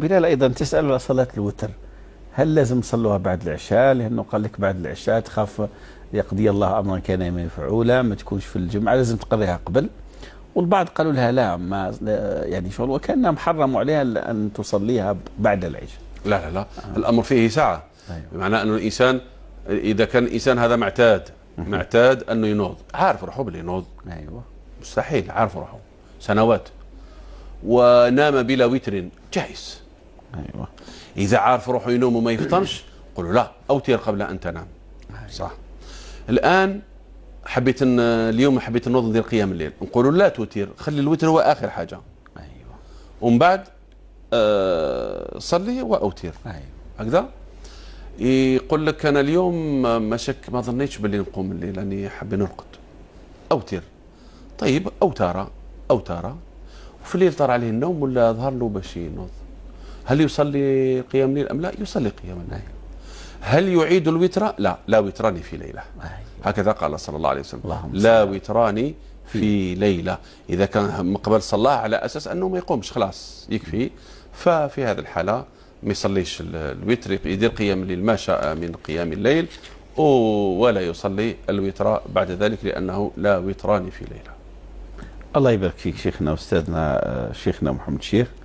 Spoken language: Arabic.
بلال ايضا تسال على صلاه الوتر هل لازم تصلوها بعد العشاء لانه قال لك بعد العشاء تخاف يقضي الله امرا كان مفعولا ما تكونش في الجمعه لازم تقريها قبل والبعض قالوا لها لا ما يعني شغل وكانها محرم عليها ان تصليها بعد العشاء لا لا لا آه. الامر فيه سعه أيوة. بمعنى انه الانسان اذا كان الانسان هذا معتاد معتاد انه ينوض عارف روحه باللي ينوض ايوه مستحيل عارف روحه سنوات ونام بلا وتر جاهز أيوة. إذا عارف روحه ينوم وما يفطرش قولوا لا أوتر قبل أن تنام أيوة. صح الآن حبيت ان اليوم حبيت نوض ندير قيام الليل نقولوا لا توتير خلي الوتر هو اخر حاجه ايوه ومن بعد أه صلي واوتر ايوه هكذا يقول لك انا اليوم ما شك ما ظنيتش باللي نقوم الليل لاني حابين نرقد اوتر طيب اوتاره اوتاره وفي الليل طار عليه النوم ولا ظهر له باش ينوض هل يصلي قيام الليل أم لا يصلي قيام الليل هل يعيد الوتر لا لا وتران في ليلة أيوة. هكذا قال صلى الله عليه وسلم لا وتران في ليلة إذا كان مقبل صلاه على أساس أنه ما يقومش خلاص يكفي ففي هذه الحالة ما يصليش الوتر يدير قيام الليل ما شاء من قيام الليل ولا يصلي الوتر بعد ذلك لأنه لا وتران في ليلة الله يبارك فيك شيخنا أستاذنا آه، شيخنا محمد شيخ